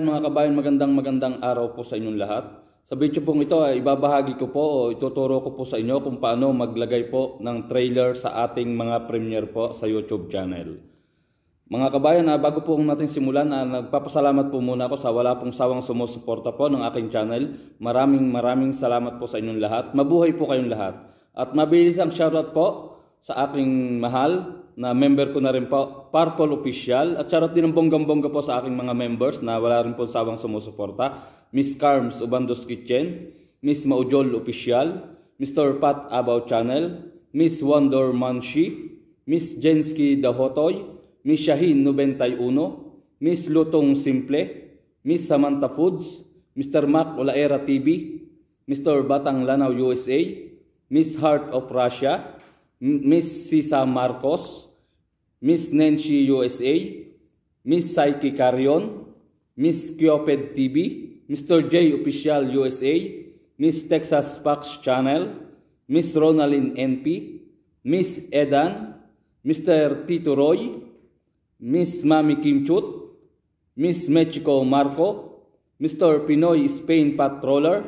Mga kabayan, magandang magandang araw po sa inyong lahat. Sa video pong ito, ay ibabahagi ko po o ituturo ko po sa inyo kung paano maglagay po ng trailer sa ating mga premiere po sa YouTube channel. Mga kabayan, ah, bago po natin simulan, ah, nagpapasalamat po muna ako sa wala pong sawang sumusuporta po ng aking channel. Maraming maraming salamat po sa inyong lahat. Mabuhay po kayong lahat. At mabilis ang shoutout po sa aking mahal na member ko na rin po, Purple Official. At charot din ang bonggang bongga po sa aking mga members na wala rin po sabang sumusuporta. Miss Carms Ubandos Kitchen, Miss Maujol Official, Mr. Pat Abaw Channel, Miss Wonder Manshi, Miss Jensky Dahotoy, Miss Shahin 91, Miss Lutong Simple, Miss Samantha Foods, Mr. Mac Olaera TV, Mr. Batang Lanao USA, Miss Heart of Russia, Miss Sisa Marcos, Miss Nancy USA, Miss Psyche Carion, Miss Kyoped TV, Mr. J Official USA, Miss Texas Fox Channel, Miss Ronalyn NP, Miss Edan, Mr. Tito Roy, Miss Mami Kim Miss Mexico Marco, Mr. Pinoy Spain Patroller,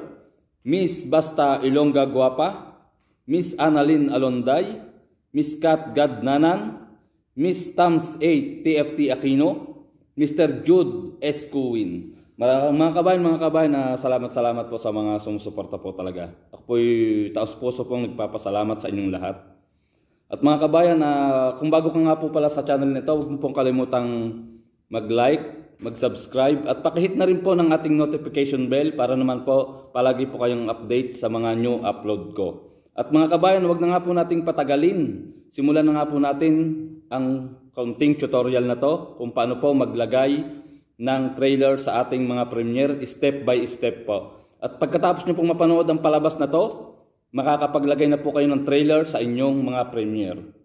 Miss Basta Ilonga Guapa, Miss Annalyn Alonday, Miss Kat Gadnanan, Miss Tams A. TFT Aquino, Mr. Jude S. Kuwin. Mga kabayan, mga kabayan, uh, ah, salamat-salamat po sa mga sumusuporta po talaga. Ako po'y taos puso pong nagpapasalamat sa inyong lahat. At mga kabayan, uh, kung bago ka nga po pala sa channel nito, huwag mo pong kalimutang mag-like, mag-subscribe, at pakihit na rin po ng ating notification bell para naman po palagi po kayong update sa mga new upload ko. At mga kabayan, huwag na nga po nating patagalin. Simulan na nga po natin ang counting tutorial na to kung paano po maglagay ng trailer sa ating mga Premiere step by step po. At pagkatapos nyo pong mapanood ang palabas na to, makakapaglagay na po kayo ng trailer sa inyong mga Premiere.